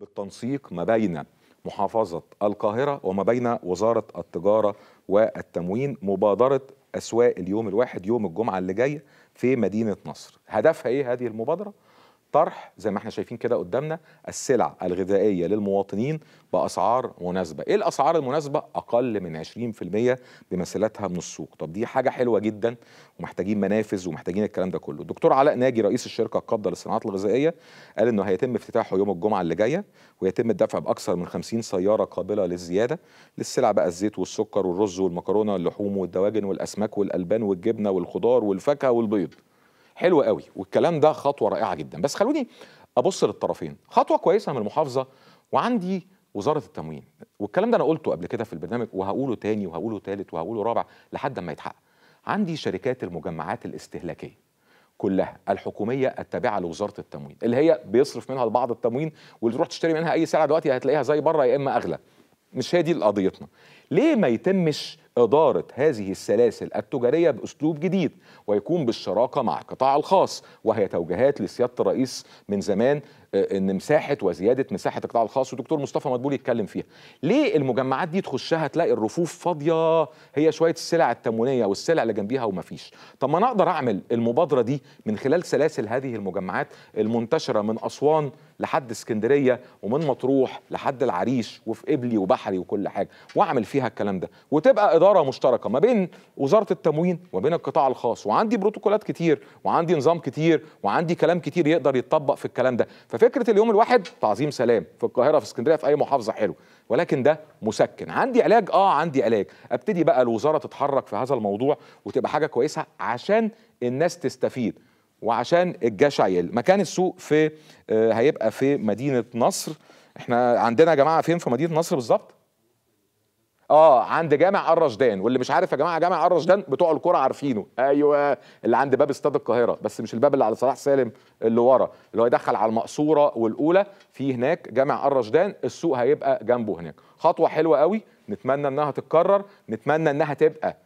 بالتنسيق ما بين محافظة القاهرة وما بين وزارة التجارة والتموين مبادرة أسواق اليوم الواحد يوم الجمعة اللي جاية في مدينة نصر هدفها إيه هذه المبادرة؟ طرح زي ما احنا شايفين كده قدامنا السلع الغذائيه للمواطنين باسعار مناسبه ايه الاسعار المناسبه اقل من 20% بمثلتها من السوق طب دي حاجه حلوه جدا ومحتاجين منافذ ومحتاجين الكلام ده كله الدكتور علاء ناجي رئيس الشركه القابضه للصناعات الغذائيه قال انه هيتم افتتاحه يوم الجمعه اللي جايه ويتم الدفع باكثر من 50 سياره قابله للزياده للسلع بقى الزيت والسكر والرز والمكرونه واللحوم والدواجن والاسماك والالبان والجبنه والخضار والفاكهه والبيض حلو قوي والكلام ده خطوه رائعه جدا بس خلوني ابص للطرفين خطوه كويسه من المحافظه وعندي وزاره التموين والكلام ده انا قلته قبل كده في البرنامج وهقوله تاني وهقوله تالت وهقوله رابع لحد ما يتحقق عندي شركات المجمعات الاستهلاكيه كلها الحكوميه التابعه لوزاره التموين اللي هي بيصرف منها البعض التموين واللي تروح تشتري منها اي سلعه دلوقتي هتلاقيها زي بره يا اما اغلى مش هي دي قضيتنا ليه ما يتمش إدارة هذه السلاسل التجارية بأسلوب جديد ويكون بالشراكة مع القطاع الخاص وهي توجيهات لسيادة الرئيس من زمان آه، ان مساحه وزياده مساحه القطاع الخاص ودكتور مصطفى مدبول يتكلم فيها ليه المجمعات دي تخشها تلاقي الرفوف فاضيه هي شويه السلع التموينيه والسلع اللي جنبيها ومفيش طب ما انا اقدر اعمل المبادره دي من خلال سلاسل هذه المجمعات المنتشره من اسوان لحد اسكندريه ومن مطروح لحد العريش وفي قبلي وبحري وكل حاجه واعمل فيها الكلام ده وتبقى اداره اداره مشتركه ما بين وزاره التموين وبين القطاع الخاص وعندي بروتوكولات كتير وعندي نظام كتير وعندي كلام كتير يقدر يتطبق في الكلام ده ففكره اليوم الواحد تعظيم سلام في القاهره في اسكندريه في اي محافظه حلو ولكن ده مسكن عندي علاج اه عندي علاج ابتدي بقى الوزاره تتحرك في هذا الموضوع وتبقى حاجه كويسه عشان الناس تستفيد وعشان الجشع يقل مكان السوق في آه هيبقى في مدينه نصر احنا عندنا يا جماعه فين في مدينه نصر بالظبط اه عند جامع الرشدان واللي مش عارف يا جماعه جامع الرشدان بتوع الكوره عارفينه ايوه اللي عند باب استاد القاهره بس مش الباب اللي على صلاح سالم اللي ورا اللي هو يدخل على المقصوره والاولى في هناك جامع الرشدان السوق هيبقى جنبه هناك خطوه حلوه قوي نتمنى انها تتكرر نتمنى انها تبقى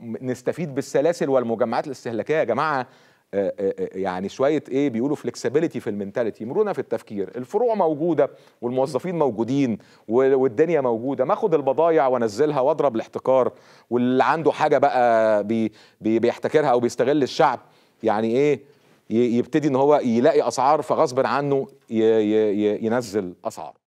نستفيد بالسلاسل والمجمعات الاستهلاكيه يا جماعه آه، آه، آه، يعني شويه ايه بيقولوا فلكسبيليتي في المنتاليتي مرونه في التفكير الفروع موجوده والموظفين موجودين والدنيا موجوده ما اخد البضايع وانزلها واضرب الاحتكار واللي عنده حاجه بقى بي بي بيحتكرها او بيستغل الشعب يعني ايه يبتدي ان هو يلاقي اسعار فغصب عنه ينزل اسعار